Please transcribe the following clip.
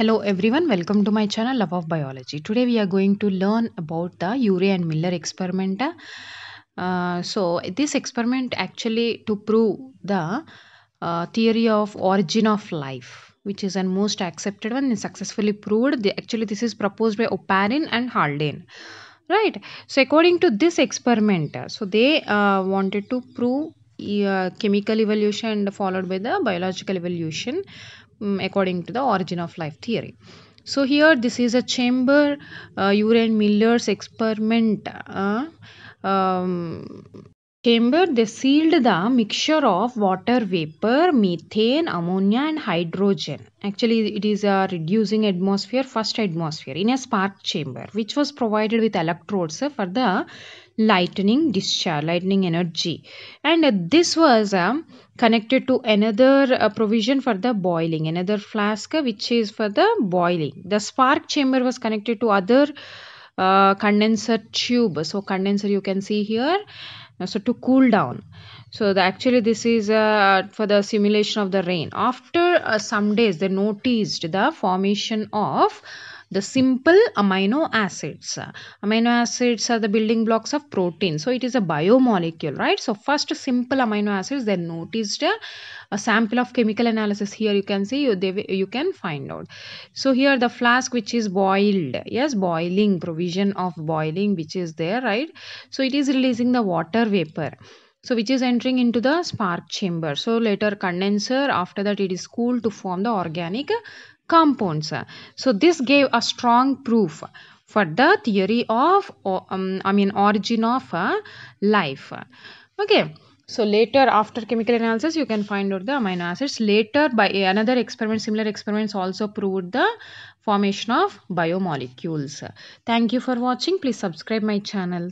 Hello everyone, welcome to my channel Love of Biology. Today we are going to learn about the Urey and Miller experiment. Uh, so this experiment actually to prove the uh, theory of origin of life which is a most accepted one successfully proved. The, actually this is proposed by Oparin and Haldane. Right. So according to this experiment, uh, so they uh, wanted to prove chemical evolution followed by the biological evolution um, according to the origin of life theory. So here this is a chamber uh, Uren Miller's experiment uh, um, chamber they sealed the mixture of water vapor, methane, ammonia and hydrogen. Actually it is a uh, reducing atmosphere, first atmosphere in a spark chamber which was provided with electrodes for the lightning discharge lightning energy and uh, this was um, connected to another uh, provision for the boiling another flask which is for the boiling the spark chamber was connected to other uh, condenser tube so condenser you can see here uh, so to cool down so the, actually this is uh, for the simulation of the rain after uh, some days they noticed the formation of the simple amino acids amino acids are the building blocks of protein so it is a biomolecule right so first simple amino acids they noticed a, a sample of chemical analysis here you can see you, they, you can find out so here the flask which is boiled yes boiling provision of boiling which is there right so it is releasing the water vapor so which is entering into the spark chamber so later condenser after that it is cooled to form the organic compounds. So this gave a strong proof for the theory of um, I mean origin of uh, life. Okay. So later after chemical analysis you can find out the amino acids. Later by another experiment similar experiments also proved the formation of biomolecules. Thank you for watching. Please subscribe my channel.